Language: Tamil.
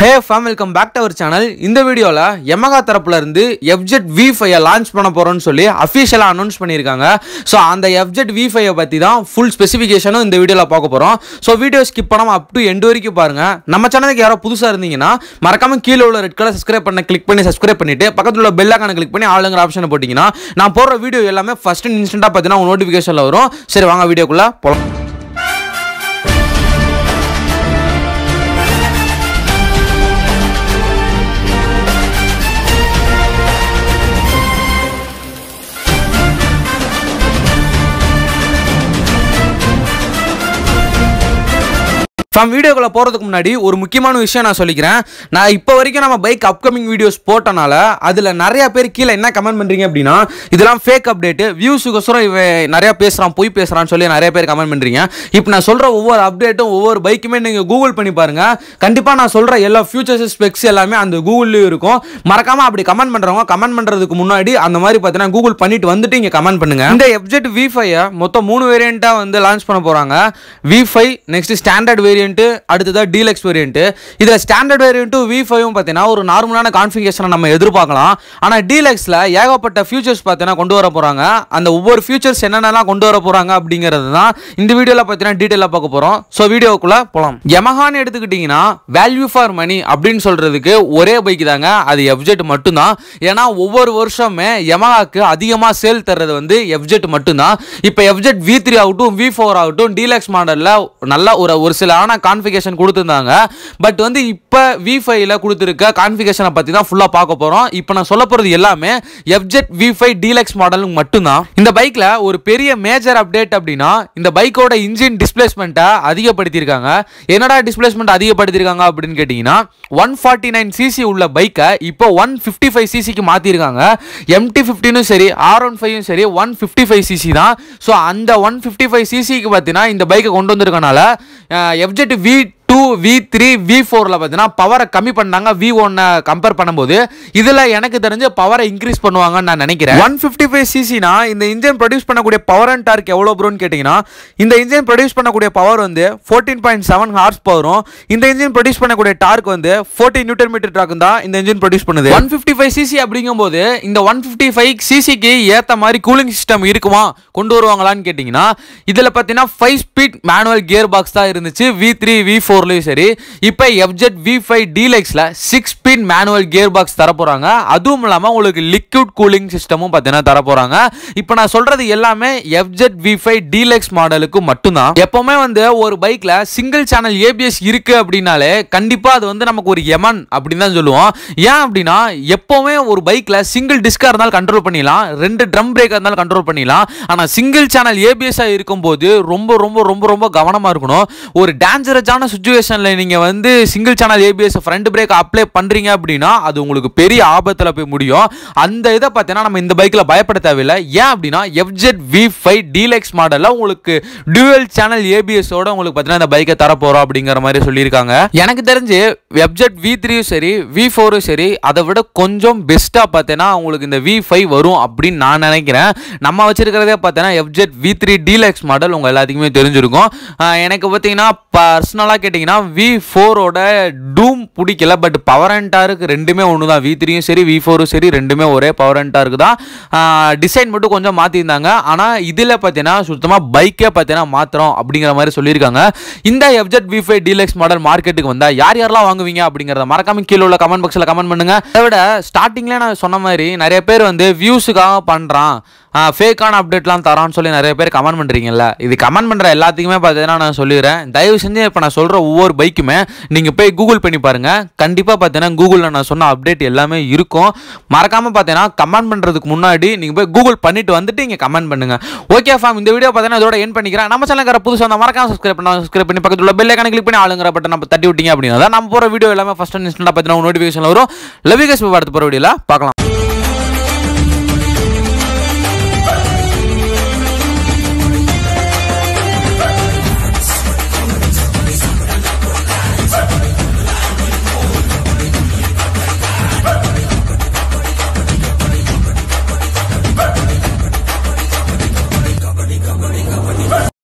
hey fam welcome back to our channel இந்த வீடியோவில் எமகா தரப்புலேருந்து எஃப்ஜெட் வி ஃபையை லான்ச் பண்ண போகிறோன்னு சொல்லி அஃபிஷியலாக அனௌன்ஸ் பண்ணியிருக்காங்க ஸோ அந்த எஃப்ஜெட் வி ஃபையை பற்றி தான் ஃபுல் ஸ்பெசிஃபிகேஷனும் இந்த வீடியோவில் பார்க்க போகிறோம் ஸோ வீடியோ ஸ்கிப் பண்ணாமல் அப் டு எண்டு வரைக்கும் பாருங்கள் நம்ம சேனலுக்கு யாரோ புதுசாக இருந்தீங்கன்னா மறக்காமல் கீழே உள்ள ரெட் கலர் சப்ஸ்கிரைப் பண்ண கிளிக் பண்ணி சப்ஸ்கிரைப் பண்ணிவிட்டு பக்கத்தில் உள்ள பெல் ஐக்கான கிளிக் பண்ணி ஆளுங்கிற ஆப்ஷனை போட்டிங்கன்னா நான் போடுற வீடியோ எல்லாமே ஃபஸ்ட் இன்ஸ்டண்ட்டாக பார்த்தீங்கன்னா உங்கள் நோட்டிஃபிகேஷனில் வரும் சரி வாங்க வீடியோக்குள்ளே போகலாம் ஸோ வீடியோக்குள்ள போகிறதுக்கு முன்னாடி ஒரு முக்கியமான விஷயம் நான் சொல்லிக்கிறேன் நான் இப்போ வரைக்கும் நம்ம பைக் அப்கமிங் வீடியோஸ் போட்டனால அதில் நிறைய பேர் கீழே என்ன கமெண்ட் பண்ணுறீங்க அப்படின்னா இதெல்லாம் ஃபேக் அப்டேட்டு வியூஸுக்கோசரம் இவன் நிறையா பேசுகிறான் பொய் பேசுகிறான்னு சொல்லி நிறைய பேர் கமெண்ட் பண்ணுறீங்க இப்போ நான் சொல்கிற ஒவ்வொரு அப்டேட்டும் ஒவ்வொரு பைக்குமே நீங்கள் கூகுள் பண்ணி பாருங்கள் கண்டிப்பாக நான் சொல்கிற எல்லா ஃபியூச்சர்ஸ் ஸ்பெக்ஸ் எல்லாமே அந்த கூகுள்லேயும் இருக்கும் மறக்காமல் அப்படி கமெண்ட் பண்ணுறவங்க கமெண்ட் பண்ணுறதுக்கு முன்னாடி அந்த மாதிரி பார்த்தீங்கன்னா கூகுள் பண்ணிட்டு வந்துட்டு இங்கே கமெண்ட் பண்ணுங்கள் இந்த எப்ஜெட் வி ஃபைவை மொத்தம் மூணு வேரியண்ட்டாக வந்து லான்ச் பண்ண போகிறாங்க V five next standard variant variant அடுத்ததாக டீலக்ஸ் வேரியண்ட்டு இதில் ஸ்டாண்டர்ட் வேரியண்ட்டு வி ஃபைவும் பார்த்தீங்கன்னா ஒரு நார்மலான கான்ஃபிகேஷனை நம்ம எதிர்பார்க்கலாம் ஆனால் டீலக்ஸில் ஏகப்பட்ட ஃபியூச்சர்ஸ் பார்த்தீங்கன்னா கொண்டு வர போகிறாங்க அந்த ஒவ்வொரு ஃபியூச்சர்ஸ் என்னென்னலாம் கொண்டு வர போகிறாங்க அப்படிங்கிறது தான் இந்த வீடியோவில் பார்த்தீங்கன்னா டீட்டெயிலாக பார்க்க போகிறோம் ஸோ வீடியோக்குள்ளே போகலாம் யமஹான்னு எடுத்துக்கிட்டிங்கன்னா வேல்யூ ஃபார் மணி அப்படின்னு சொல்கிறதுக்கு ஒரே பைக் தாங்க அது எஃப்ஜெட் மட்டும்தான் ஏன்னா ஒவ்வொரு வருஷமே யமஹாக்கு அதிகமாக சேல் தர்றது வந்து எஃப்ஜெட் மட்டும்தான் இப்போ எஃப்ஜெட் வி த்ரீ ஆகட்டும் வி ஃபோர் ஆகட்டும் டீலக்ஸ் மாடலில் நல்ல ஒரு ஒரு சில ஆன கான்ஃபிகேஷன் கொடுத்துருந்தாங்க பட் வந்து இப்போ வி ஃபைவ்ல கொடுத்துருக்க கான்ஃபிகேஷனை பற்றி தான் ஃபுல்லாக பார்க்க போகிறோம் இப்போ நான் சொல்ல போகிறது எல்லாமே எஃப்ஜெட் வி ஃபைவ் டீலக்ஸ் மாடலுக்கு மட்டும்தான் இந்த பைக்கில் ஒரு பெரிய மேஜர் அப்டேட் அப்படின்னா இந்த பைக்கோட இன்ஜின் டிஸ்பிளேஸ்மெண்ட்டை அதிகப்படுத்தியிருக்காங்க என்னடா டிஸ்பிளேஸ்மெண்ட் அதிகப்படுத்தியிருக்காங்க அப்படின்னு கேட்டிங்கன்னா ஒன் ஃபார்ட்டி நைன் சிசி உள்ள பைக்கை இப்போ ஒன் ஃபிஃப்டி ஃபைவ் சிசிக்கு மாற்றிருக்காங்க எம்டி ஃபிஃப்டினும் சரி ஆர் ஒன் ஃபைவும் சரி ஒன் ஃபிஃப்டி ஃபைவ் சிசி தான் ஸோ அந்த ஒன் ஃபிஃப்டி ஃபைவ் சிசிக்கு பார்த்தீங்கன்னா இந்த பைக்கை கொண்டு வந்திருக்கனால FZ V V three V ஃபோரில் பார்த்தீங்கன்னா பவரை கம்மி பண்ணாங்க வி ஒன்னை கம்பேர் பண்ணும்போது இதில் எனக்கு தெரிஞ்சு பவரை இன்க்ரீஸ் பண்ணுவாங்கன்னு நான் நினைக்கிறேன் ஒன் ஃபிஃப்டி ஃபைவ் சிசினா இந்த இன்ஜின் ப்ரொடியூஸ் பண்ணக்கூடிய பவர் அண்ட் டார்க் எவ்வளோ ப்ரோன்னு கேட்டிங்கன்னா இந்த இன்ஜின் ப்ரொடியூஸ் பண்ணக்கூடிய பவர் வந்து ஃபோர்டீன் பாயிண்ட் செவன் ஹார்ஸ் பவரும் இந்த இன்ஜின் ப்ரொடியூஸ் பண்ணக்கூடிய டார்க் வந்து ஃபோர்டீன் நியூட்டன் மீட்டர் டார்க் தான் இந்த இன்ஜின் ப்ரொடியூஸ் பண்ணுது ஒன் ஃபிஃப்டி ஃபைவ் சிசி அப்படிங்கும்போது இந்த ஒன் ஃபிஃப்டி ஃபைவ் சிசிக்கு ஏற்ற மாதிரி கூலிங் சிஸ்டம் இருக்குமா கொண்டு வருவாங்களான்னு கேட்டிங்கன்னா இதில் பார்த்தீங்கன்னா five speed manual gear box தான் இருந்துச்சு வி த்ரீ வி ஃபோர்லேயும் சரி இப்போ எஃப்ஜெட் வி ஃபைவ் டீலெக்ஸில் six fifteen manual gear box போறாங்க அதுவும் இல்லாமல் உங்களுக்கு லிக்விட் கூலிங் சிஸ்டமும் பார்த்தீங்கன்னா தரப்போகிறாங்க இப்போ நான் சொல்கிறது எல்லாமே எஃப்ஜெட் வி ஃபைவ் டீலக்ஸ் மாடலுக்கு மட்டும்தான் எப்போவுமே வந்து ஒரு பைக்கில் சிங்கிள் சேனல் ஏபிஎஸ் இருக்கு அப்படின்னாலே கண்டிப்பாக அது வந்து நமக்கு ஒரு எமன் அப்படின்னு தான் சொல்லுவோம் ஏன் அப்படின்னா எப்போவுமே ஒரு பைக்கில் சிங்கிள் டிஸ்காக இருந்தாலும் கண்ட்ரோல் பண்ணிடலாம் ரெண்டு ட்ரம் பிரேக்காக இருந்தாலும் கண்ட்ரோல் பண்ணிடலாம் ஆனால் சிங்கிள் சேனல் ஏபிஎஸ்ஸாக இருக்கும்போது ரொம்ப ரொம்ப ரொம்ப ரொம்ப கவனமாக இருக்கணும் ஒரு டேஞ்சரஸான சுச்சுவேஷனில் நீங்கள் வந்து single channel ABS front brake apply பண்ணுறீங்க போனீங்க அப்படின்னா அது உங்களுக்கு பெரிய ஆபத்தில் போய் முடியும் அந்த இதை பார்த்தீங்கன்னா நம்ம இந்த பைக்கில் பயப்பட தேவையில்லை ஏன் அப்படின்னா எஃப்ஜெட் வி ஃபைவ் டீலெக்ஸ் மாடலில் உங்களுக்கு டியூவல் சேனல் ஏபிஎஸோட உங்களுக்கு பார்த்தீங்கன்னா இந்த பைக்கை தரப்போகிறோம் அப்படிங்கிற மாதிரி சொல்லியிருக்காங்க எனக்கு தெரிஞ்சு வெப்ஜெட் வி த்ரீயும் சரி வி ஃபோரும் சரி அதை விட கொஞ்சம் பெஸ்ட்டாக பார்த்தீங்கன்னா உங்களுக்கு இந்த வி ஃபைவ் வரும் அப்படின்னு நான் நினைக்கிறேன் நம்ம வச்சிருக்கிறதே பார்த்தீங்கன்னா FZ V three deluxe model உங்கள் எல்லாத்துக்குமே தெரிஞ்சிருக்கும் எனக்கு பார்த்தீங்கன்னா பர்சனலாக கேட்டிங்கன்னா வி ஃபோரோட டூம் பிடிக்கல பட் பவர் அண்ட் ஆருக்கு ரெண்டுமே ஒன்று தான் வி த்ரீயும் சரி வி ஃபோரும் சரி ரெண்டுமே ஒரே பவர் ஆன்டாருக்கு தான் டிசைன் மட்டும் கொஞ்சம் மாற்றிருந்தாங்க ஆனால் இதில் பார்த்தீங்கன்னா சுத்தமாக பைக்கே பார்த்தீங்கன்னா மாத்திரம் அப்படிங்கிற மாதிரி சொல்லியிருக்காங்க இந்த FZ V five deluxe model மார்க்கெட்டுக்கு வந்தால் யார் யாரெல்லாம் வாங்குவீங்க அப்படிங்கிறத மறக்காம கீழே உள்ள கமெண்ட் பாக்ஸில் கமெண்ட் பண்ணுங்கள் அதை விட ஸ்டார்டிங்லேயே நான் சொன்ன மாதிரி நிறைய பேர் வந்து வியூஸுக்காக பண்ணுறான் ஃபேக்கான அப்டேட்லாம் தரான்னு சொல்லி நிறைய பேர் கமெண்ட் பண்ணுறீங்கல்ல இது கமெண்ட் பண்ணுற எல்லாத்துக்குமே பார்த்தீங்கன்னா நான் சொல்லிடுறேன் தயவு செஞ்சு இப்போ நான் சொல்கிற ஒவ்வொரு பைக்குமே நீங்கள் போய் கூகுள் பண்ணி பாருங்கள் கண்டிப்பாக பார்த்தீங்கன்னா கூகுளில் நான் சொன்ன அப்டேட் எல்லாமே இருக்கும் மறக்காமல் பார்த்தீங்கன்னா கமெண்ட் பண்ணுறதுக்கு முன்னாடி நீங்கள் போய் கூகுள் பண்ணிட்டு வந்துட்டு இங்கே கமெண்ட் பண்ணுங்கள் ஓகே ஃபார்ம் இந்த வீடியோ பார்த்தீங்கன்னா இதோட என் பண்ணிக்கிறேன் நம்ம சேனலுக்கு புதுசாக அந்த மறக்காம சப்ஸ்கிரைப் பண்ண சப்ஸ்கிரைப் பண்ணி பக்கத்தில் உள்ள பெல் கிளிக் பண்ணி ஆளுங்கிற பட்ட நம்ம தட்டி விட்டீங்க அப்படின்னா நம்ம போகிற வீடியோ எல்லாமே ஃபஸ்ட் இன்ஸ்டன்ட்டாக பார்த்தீங்கன்னா நோட்டிஃபிகேஷன் வரும் லவிகேஷ் பார்த்து போகிற வீடியோவில் பார்க்கலாம்